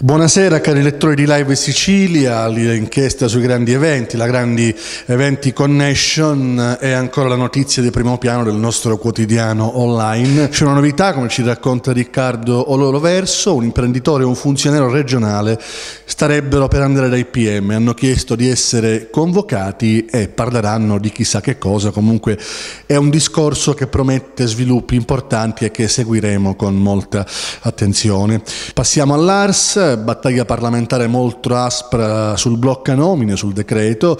Buonasera cari lettori di Live Sicilia, l'inchiesta sui grandi eventi, la grandi eventi connection è ancora la notizia di primo piano del nostro quotidiano online. C'è una novità, come ci racconta Riccardo Oloroverso, un imprenditore e un funzionario regionale starebbero per andare dai PM, hanno chiesto di essere convocati e parleranno di chissà che cosa, comunque è un discorso che promette sviluppi importanti e che seguiremo con molta attenzione. Passiamo all'ARS, battaglia parlamentare molto aspra sul blocca nomine, sul decreto,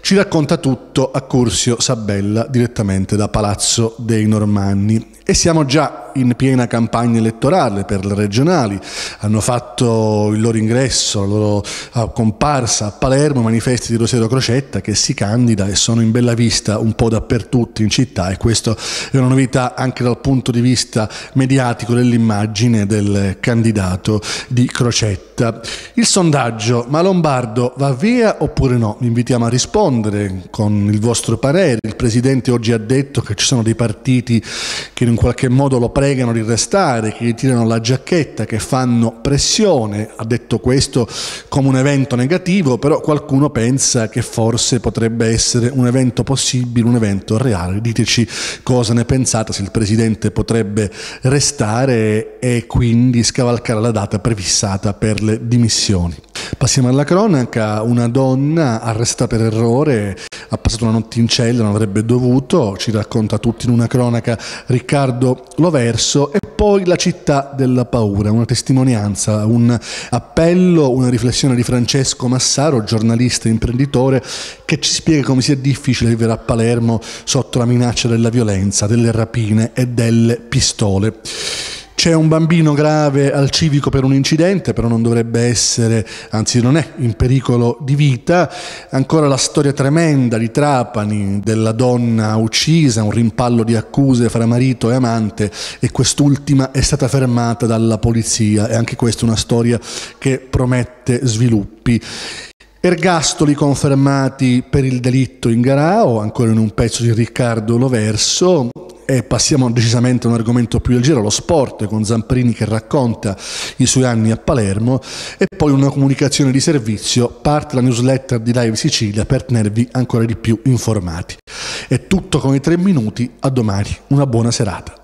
ci racconta tutto a Curzio Sabella direttamente da Palazzo dei Normanni. E siamo già in piena campagna elettorale per le regionali, hanno fatto il loro ingresso, la loro ah, comparsa a Palermo, manifesti di Rosario Crocetta che si candida e sono in bella vista un po' dappertutto in città e questa è una novità anche dal punto di vista mediatico dell'immagine del candidato di Crocetta. Il sondaggio, ma Lombardo va via oppure no? Vi invitiamo a rispondere con il vostro parere, il Presidente oggi ha detto che ci sono dei partiti che in un qualche modo lo pregano di restare, che gli tirano la giacchetta, che fanno pressione, ha detto questo come un evento negativo, però qualcuno pensa che forse potrebbe essere un evento possibile, un evento reale. Diteci cosa ne pensate, se il Presidente potrebbe restare e quindi scavalcare la data prefissata per le dimissioni. Passiamo alla cronaca, una donna arrestata per errore, ha passato una notte in cella, non avrebbe dovuto, ci racconta tutti in una cronaca Riccardo Loverso, e poi la città della paura, una testimonianza, un appello, una riflessione di Francesco Massaro, giornalista e imprenditore, che ci spiega come sia difficile vivere a Palermo sotto la minaccia della violenza, delle rapine e delle pistole. C'è un bambino grave al civico per un incidente, però non dovrebbe essere, anzi non è in pericolo di vita. Ancora la storia tremenda di Trapani, della donna uccisa, un rimpallo di accuse fra marito e amante e quest'ultima è stata fermata dalla polizia. E anche questa è una storia che promette sviluppi. Ergastoli confermati per il delitto in Garao, ancora in un pezzo di Riccardo Loverso, e passiamo decisamente a un argomento più leggero, lo sport, con Zamprini che racconta i suoi anni a Palermo e poi una comunicazione di servizio, parte la newsletter di Live Sicilia per tenervi ancora di più informati. È tutto con i tre minuti, a domani, una buona serata.